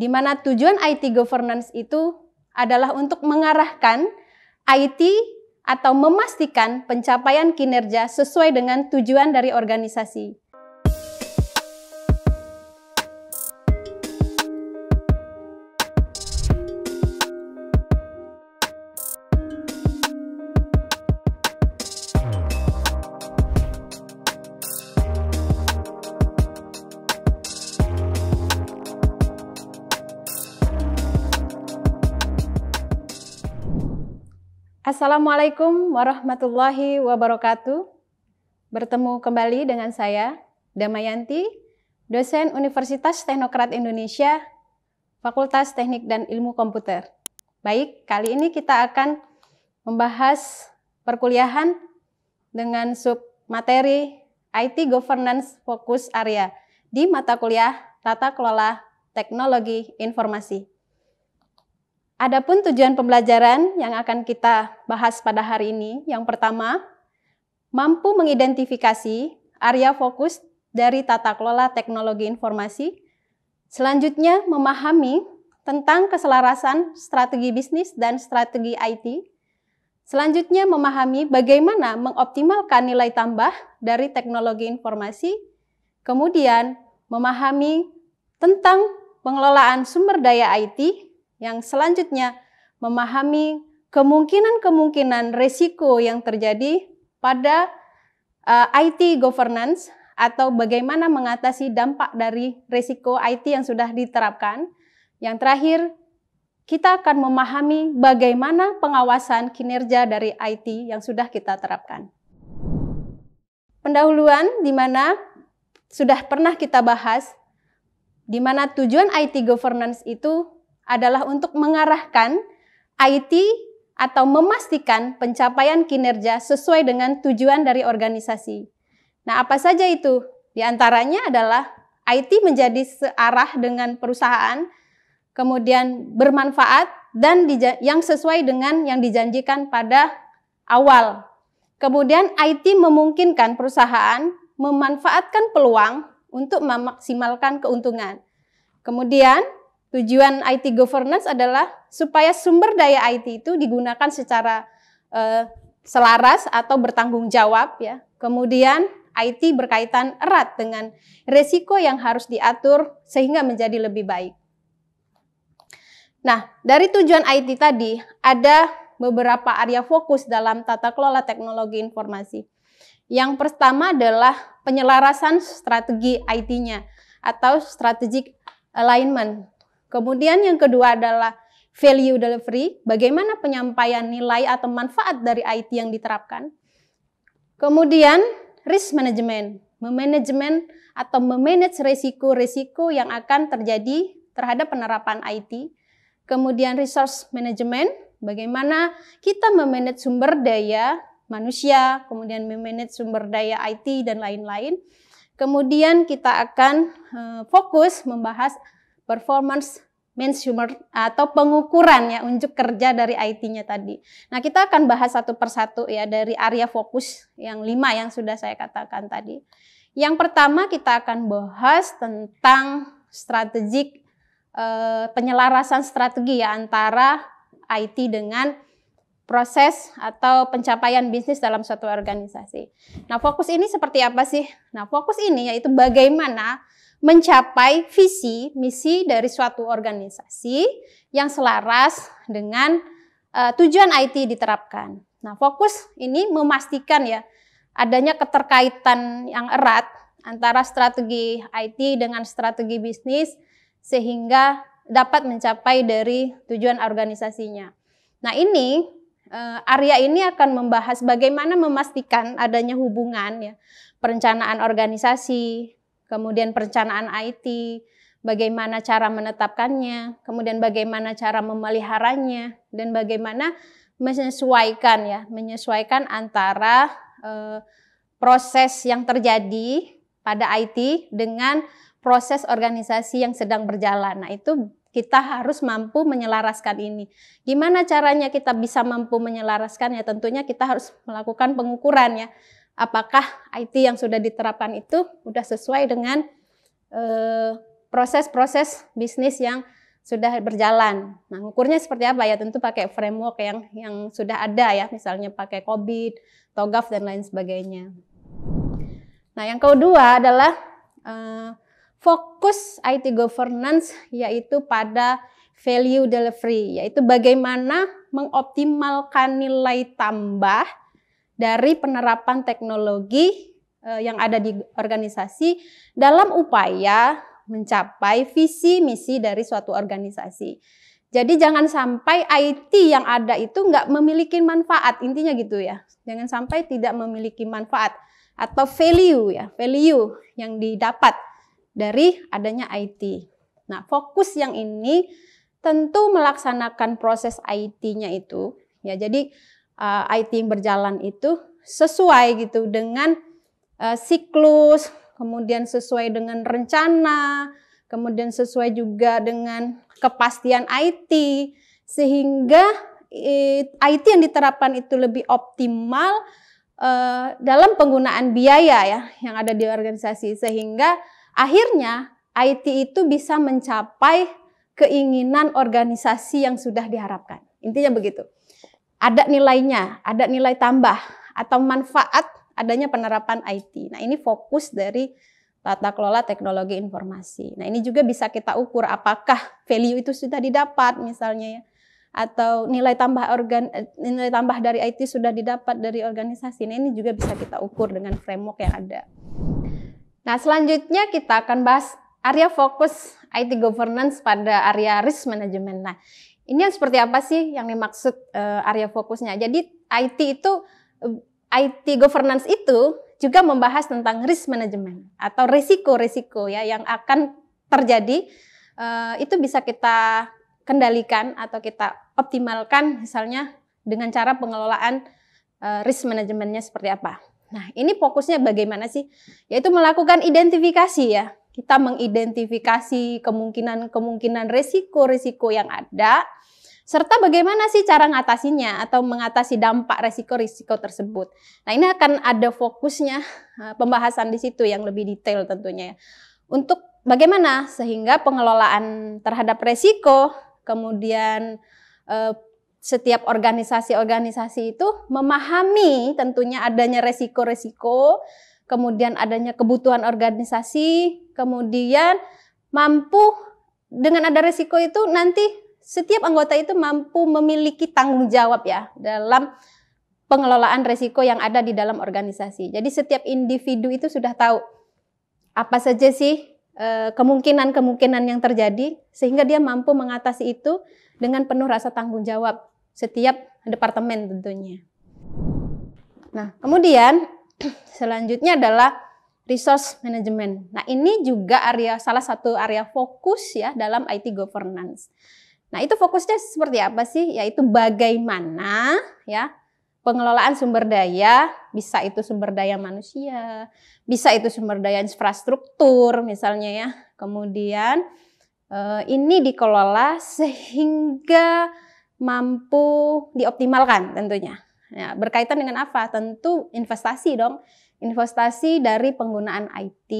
di mana tujuan IT governance itu adalah untuk mengarahkan IT atau memastikan pencapaian kinerja sesuai dengan tujuan dari organisasi. Assalamualaikum warahmatullahi wabarakatuh. Bertemu kembali dengan saya, Damayanti, dosen Universitas Teknokrat Indonesia, Fakultas Teknik dan Ilmu Komputer. Baik, kali ini kita akan membahas perkuliahan dengan sub materi IT Governance Fokus Area di mata kuliah Tata Kelola Teknologi Informasi. Adapun tujuan pembelajaran yang akan kita bahas pada hari ini, yang pertama, mampu mengidentifikasi area fokus dari tata kelola teknologi informasi. Selanjutnya, memahami tentang keselarasan strategi bisnis dan strategi IT. Selanjutnya, memahami bagaimana mengoptimalkan nilai tambah dari teknologi informasi. Kemudian, memahami tentang pengelolaan sumber daya IT yang selanjutnya, memahami kemungkinan-kemungkinan risiko yang terjadi pada uh, eh, IT governance atau bagaimana mengatasi dampak dari risiko IT yang sudah diterapkan. Yang terakhir, kita akan memahami bagaimana pengawasan kinerja dari IT yang sudah kita terapkan. Pendahuluan di mana sudah pernah kita bahas di mana tujuan IT governance itu adalah untuk mengarahkan IT atau memastikan pencapaian kinerja sesuai dengan tujuan dari organisasi. Nah, apa saja itu? Di antaranya adalah IT menjadi searah dengan perusahaan, kemudian bermanfaat dan yang sesuai dengan yang dijanjikan pada awal. Kemudian IT memungkinkan perusahaan memanfaatkan peluang untuk memaksimalkan keuntungan. Kemudian Tujuan IT governance adalah supaya sumber daya IT itu digunakan secara uh, selaras atau bertanggung jawab ya. Kemudian IT berkaitan erat dengan resiko yang harus diatur sehingga menjadi lebih baik. Nah, dari tujuan IT tadi ada beberapa area fokus dalam tata kelola teknologi informasi. Yang pertama adalah penyelarasan strategi IT-nya atau strategic alignment. Kemudian yang kedua adalah value delivery, bagaimana penyampaian nilai atau manfaat dari IT yang diterapkan. Kemudian risk management, memanajemen atau memanage risiko-risiko yang akan terjadi terhadap penerapan IT. Kemudian resource management, bagaimana kita memanage sumber daya manusia, kemudian memanage sumber daya IT dan lain-lain. Kemudian kita akan eh, fokus membahas performance mensumer atau pengukuran ya unjuk kerja dari IT-nya tadi. Nah kita akan bahas satu persatu ya dari area fokus yang lima yang sudah saya katakan tadi. Yang pertama kita akan bahas tentang strategik eh, penyelarasan strategi ya antara IT dengan proses atau pencapaian bisnis dalam suatu organisasi. Nah fokus ini seperti apa sih? Nah fokus ini yaitu bagaimana mencapai visi misi dari suatu organisasi yang selaras dengan uh, tujuan IT diterapkan. Nah, fokus ini memastikan ya adanya keterkaitan yang erat antara strategi IT dengan strategi bisnis sehingga dapat mencapai dari tujuan organisasinya. Nah, ini eh, area ini akan membahas bagaimana memastikan adanya hubungan ya perencanaan organisasi, kemudian perencanaan IT, bagaimana cara menetapkannya, kemudian bagaimana cara memeliharanya, dan bagaimana menyesuaikan ya, menyesuaikan antara eh, proses yang terjadi pada IT dengan proses organisasi yang sedang berjalan. Nah itu kita harus mampu menyelaraskan ini. Gimana caranya kita bisa mampu menyelaraskan? Ya tentunya kita harus melakukan pengukuran ya apakah IT yang sudah diterapkan itu sudah sesuai dengan eh, proses-proses eh, bisnis yang sudah berjalan. Nah, ukurnya seperti apa ya? Tentu pakai framework yang yang sudah ada ya, misalnya pakai COBIT, TOGAF dan lain sebagainya. Nah, yang kedua adalah eh, fokus IT governance yaitu pada value delivery, yaitu bagaimana mengoptimalkan nilai tambah dari penerapan teknologi eh, yang ada di organisasi dalam upaya mencapai visi misi dari suatu organisasi. Jadi jangan sampai IT yang ada itu nggak memiliki manfaat, intinya gitu ya. Jangan sampai tidak memiliki manfaat atau value ya, value yang didapat dari adanya IT. Nah fokus yang ini tentu melaksanakan proses IT-nya itu ya. Jadi uh, eh, IT yang berjalan itu sesuai gitu dengan uh, siklus, kemudian sesuai dengan rencana, kemudian sesuai juga dengan kepastian IT sehingga it, yang diterapkan itu lebih optimal uh, dalam penggunaan biaya ya yang ada di organisasi sehingga akhirnya IT itu bisa mencapai keinginan organisasi yang sudah diharapkan. Intinya begitu ada nilainya, ada nilai tambah atau manfaat adanya penerapan IT. Nah, ini fokus dari tata kelola teknologi informasi. Nah, ini juga bisa kita ukur apakah value itu sudah didapat misalnya ya atau nilai tambah organ eh, nilai tambah dari IT sudah didapat dari organisasi. Nah, ini juga bisa kita ukur dengan framework yang ada. Nah, selanjutnya kita akan bahas area fokus IT governance pada area risk management. Nah, ini yang seperti apa sih yang dimaksud uh, area fokusnya? Jadi IT itu eh, IT governance itu juga membahas tentang risk management atau risiko-risiko ya yang akan terjadi uh, itu bisa kita kendalikan atau kita optimalkan misalnya dengan cara pengelolaan uh, risk manajemennya seperti apa. Nah, ini fokusnya bagaimana sih? Yaitu melakukan identifikasi ya kita mengidentifikasi kemungkinan-kemungkinan risiko-risiko yang ada serta bagaimana sih cara mengatasinya atau mengatasi dampak risiko risiko tersebut. Nah ini akan ada fokusnya eh, pembahasan di situ yang lebih detail tentunya ya. Untuk bagaimana sehingga pengelolaan terhadap resiko kemudian eh, setiap organisasi-organisasi itu memahami tentunya adanya resiko-resiko, kemudian adanya kebutuhan organisasi, kemudian mampu dengan ada resiko itu nanti setiap anggota itu mampu memiliki tanggung jawab ya dalam pengelolaan resiko yang ada di dalam organisasi. Jadi setiap individu itu sudah tahu apa saja sih eh, kemungkinan-kemungkinan yang terjadi sehingga dia mampu mengatasi itu dengan penuh rasa tanggung jawab setiap departemen tentunya. Nah, kemudian selanjutnya adalah resource management. Nah, ini juga area salah satu area fokus ya dalam IT governance. Nah, itu fokusnya seperti apa sih? Yaitu bagaimana ya pengelolaan sumber daya, bisa itu sumber daya manusia, bisa itu sumber daya infrastruktur misalnya ya. Kemudian eh, ini dikelola sehingga mampu dioptimalkan tentunya. Ya, berkaitan dengan apa? Tentu investasi dong. Investasi dari penggunaan IT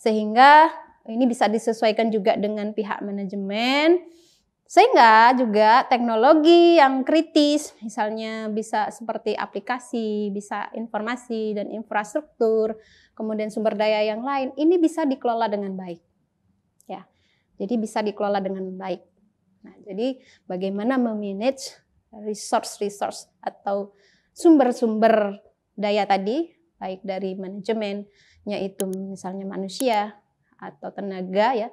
sehingga ini bisa disesuaikan juga dengan pihak manajemen sehingga juga teknologi yang kritis, misalnya bisa seperti aplikasi, bisa informasi dan infrastruktur, kemudian sumber daya yang lain, ini bisa dikelola dengan baik. Ya, jadi bisa dikelola dengan baik. Nah, jadi bagaimana memanage resource-resource atau sumber-sumber daya tadi, baik dari manajemennya itu misalnya manusia atau tenaga ya,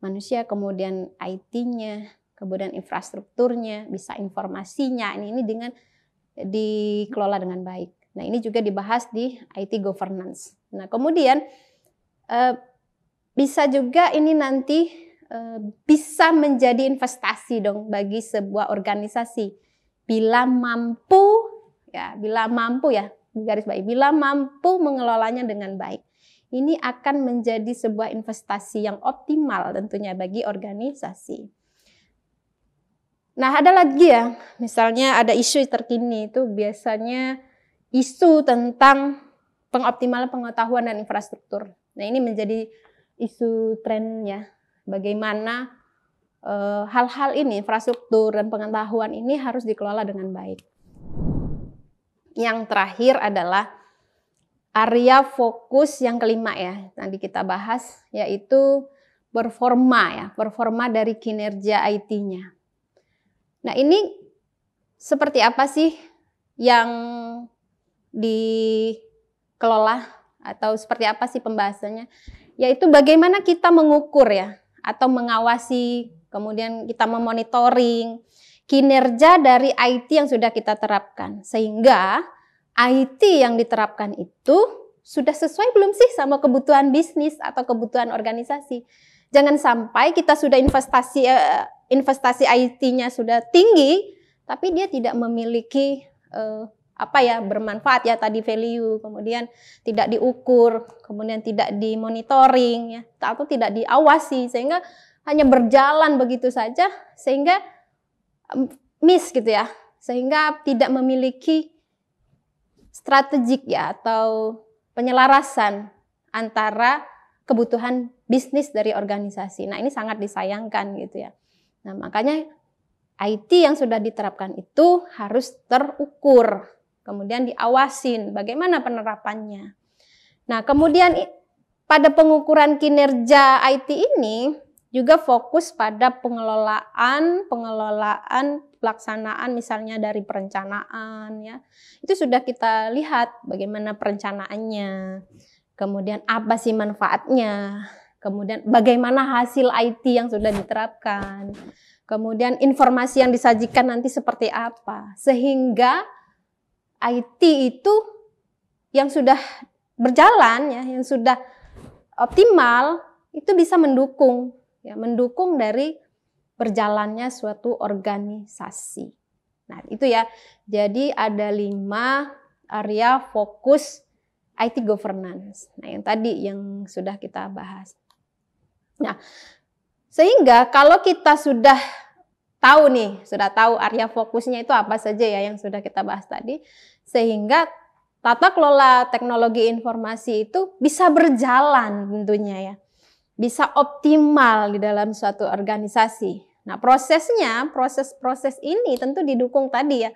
manusia kemudian IT-nya kemudian infrastrukturnya, bisa informasinya. Ini ini dengan dikelola dengan baik. Nah, ini juga dibahas di IT governance. Nah, kemudian eh, bisa juga ini nanti eh, bisa menjadi investasi dong bagi sebuah organisasi bila mampu ya, bila mampu ya, garis baik, bila mampu mengelolanya dengan baik. Ini akan menjadi sebuah investasi yang optimal tentunya bagi organisasi. Nah, ada lagi ya, misalnya ada isu terkini itu biasanya isu tentang pengoptimalan pengetahuan dan infrastruktur. Nah, ini menjadi isu trennya Bagaimana eh, hal-hal e, ini, infrastruktur dan pengetahuan ini harus dikelola dengan baik. Yang terakhir adalah area fokus yang kelima ya, tadi kita bahas yaitu performa ya, performa dari kinerja IT-nya Nah, ini seperti apa sih yang dikelola atau seperti apa sih pembahasannya? Yaitu bagaimana kita mengukur ya atau mengawasi, kemudian kita memonitoring kinerja dari IT yang sudah kita terapkan. Sehingga IT yang diterapkan itu sudah sesuai belum sih sama kebutuhan bisnis atau kebutuhan organisasi. Jangan sampai kita sudah investasi eh, investasi IT-nya sudah tinggi, tapi dia tidak memiliki eh, apa ya bermanfaat ya tadi value, kemudian tidak diukur, kemudian tidak dimonitoring ya, atau tidak diawasi sehingga hanya berjalan begitu saja sehingga miss gitu ya, sehingga tidak memiliki strategik ya atau penyelarasan antara kebutuhan bisnis dari organisasi. Nah, ini sangat disayangkan gitu ya. Nah, makanya IT yang sudah diterapkan itu harus terukur, kemudian diawasin bagaimana penerapannya. Nah, kemudian pada pengukuran kinerja IT ini juga fokus pada pengelolaan, pengelolaan pelaksanaan misalnya dari perencanaan ya. Itu sudah kita lihat bagaimana perencanaannya. Kemudian apa sih manfaatnya? kemudian bagaimana hasil IT yang sudah diterapkan, kemudian informasi yang disajikan nanti seperti apa, sehingga IT itu yang sudah berjalan ya, yang sudah optimal itu bisa mendukung ya, mendukung dari berjalannya suatu organisasi. Nah, itu ya. Jadi ada lima area fokus IT governance. Nah, yang tadi yang sudah kita bahas. Nah, sehingga kalau kita sudah tahu nih, sudah tahu area fokusnya itu apa saja ya yang sudah kita bahas tadi, sehingga tata kelola teknologi informasi itu bisa berjalan tentunya ya. Bisa optimal di dalam suatu organisasi. Nah, prosesnya, proses-proses ini tentu didukung tadi ya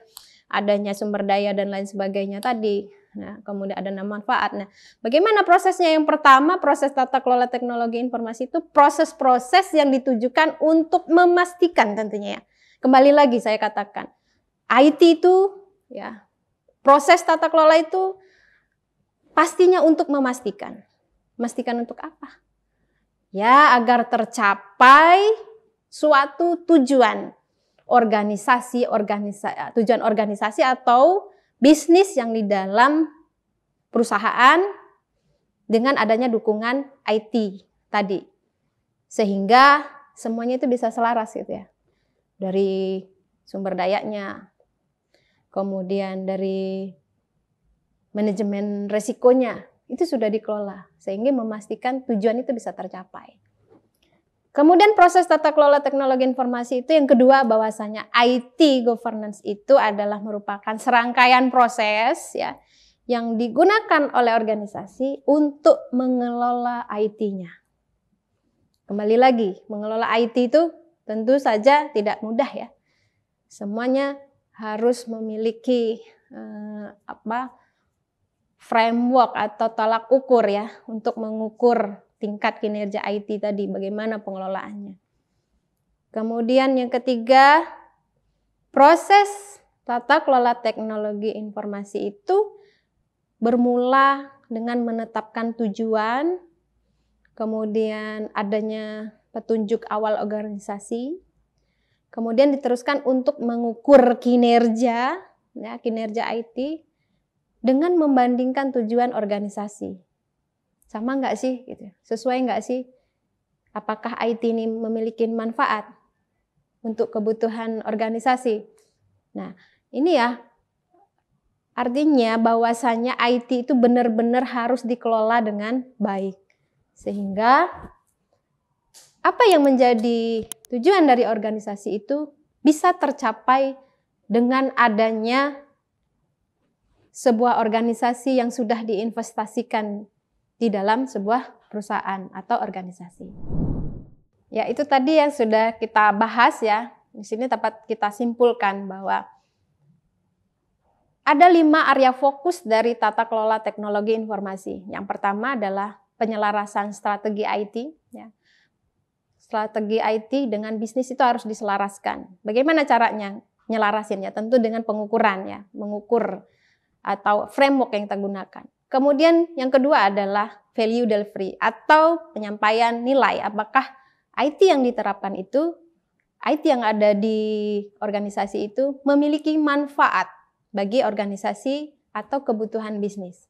adanya sumber daya dan lain sebagainya tadi Nah, kemudian ada enam manfaat. Nah, bagaimana prosesnya? Yang pertama, proses tata kelola teknologi informasi itu proses-proses yang ditujukan untuk memastikan tentunya ya. Kembali lagi saya katakan, IT itu ya proses tata kelola itu pastinya untuk memastikan. Memastikan untuk apa? Ya, agar tercapai suatu tujuan organisasi, organisa, tujuan organisasi atau bisnis yang di dalam perusahaan dengan adanya dukungan IT tadi. Sehingga semuanya itu bisa selaras gitu ya. Dari sumber dayanya, kemudian dari manajemen resikonya, itu sudah dikelola sehingga memastikan tujuan itu bisa tercapai. Kemudian proses tata kelola teknologi informasi itu yang kedua bahwasanya IT governance itu adalah merupakan serangkaian proses ya yang digunakan oleh organisasi untuk mengelola IT-nya. Kembali lagi, mengelola IT itu tentu saja tidak mudah ya. Semuanya harus memiliki eh, apa framework atau tolak ukur ya untuk mengukur tingkat kinerja IT tadi, bagaimana pengelolaannya. Kemudian yang ketiga, proses tata kelola teknologi informasi itu bermula dengan menetapkan tujuan, kemudian adanya petunjuk awal organisasi, kemudian diteruskan untuk mengukur kinerja, ya, kinerja IT dengan membandingkan tujuan organisasi sama nggak sih gitu sesuai nggak sih apakah IT ini memiliki manfaat untuk kebutuhan organisasi nah ini ya artinya bahwasannya IT itu benar-benar harus dikelola dengan baik sehingga apa yang menjadi tujuan dari organisasi itu bisa tercapai dengan adanya sebuah organisasi yang sudah diinvestasikan di dalam sebuah perusahaan atau organisasi. Ya, itu tadi yang sudah kita bahas ya. Di sini dapat kita simpulkan bahwa ada lima area fokus dari tata kelola teknologi informasi. Yang pertama adalah penyelarasan strategi IT. Ya. Strategi IT dengan bisnis itu harus diselaraskan. Bagaimana caranya nyelarasin ya? Tentu dengan pengukuran ya, mengukur atau framework yang kita gunakan. Kemudian yang kedua adalah value delivery atau penyampaian nilai. Apakah IT yang diterapkan itu, IT yang ada di organisasi itu memiliki manfaat bagi organisasi atau kebutuhan bisnis.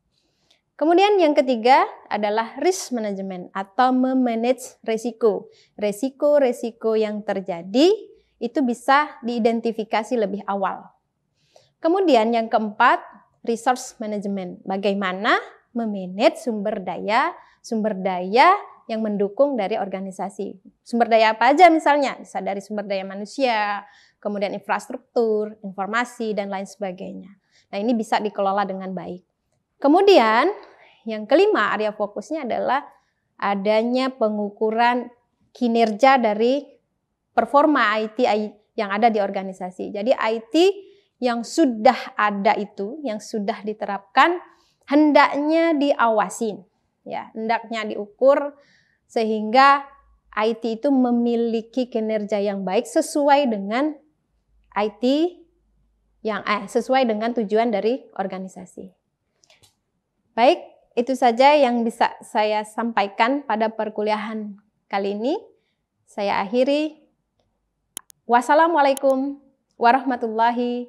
Kemudian yang ketiga adalah risk management atau memanage resiko. Resiko-resiko yang terjadi itu bisa diidentifikasi lebih awal. Kemudian yang keempat resource management. Bagaimana memanage sumber daya, sumber daya yang mendukung dari organisasi. Sumber daya apa aja misalnya? Bisa dari sumber daya manusia, kemudian infrastruktur, informasi, dan lain sebagainya. Nah ini bisa dikelola dengan baik. Kemudian yang kelima area fokusnya adalah adanya pengukuran kinerja dari performa IT yang ada di organisasi. Jadi IT yang sudah ada itu, yang sudah diterapkan, hendaknya diawasin, ya, hendaknya diukur sehingga IT itu memiliki kinerja yang baik sesuai dengan IT yang eh sesuai dengan tujuan dari organisasi. Baik, itu saja yang bisa saya sampaikan pada perkuliahan kali ini. Saya akhiri. Wassalamualaikum warahmatullahi